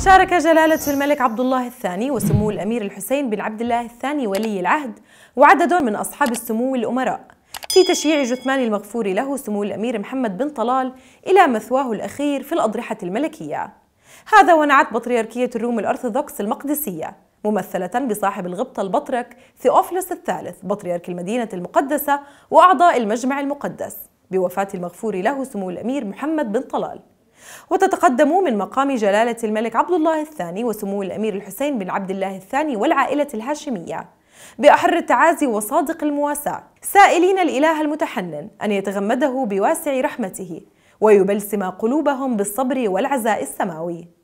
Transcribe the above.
شارك جلالة الملك عبد الله الثاني وسمو الأمير الحسين بن عبد الله الثاني ولي العهد وعدد من أصحاب السمو الأمراء في تشييع جثمان المغفور له سمو الأمير محمد بن طلال إلى مثواه الأخير في الأضرحة الملكية هذا ونعت بطريركية الروم الأرثوذكس المقدسية ممثلة بصاحب الغبطة البطرك ثيوفلس الثالث بطريرك المدينة المقدسة وأعضاء المجمع المقدس بوفاة المغفور له سمو الأمير محمد بن طلال وتتقدم من مقام جلالة الملك عبد الله الثاني وسمو الأمير الحسين بن عبد الله الثاني والعائلة الهاشمية بأحر التعازي وصادق المواساة سائلين الإله المتحنن أن يتغمده بواسع رحمته ويبلسم قلوبهم بالصبر والعزاء السماوي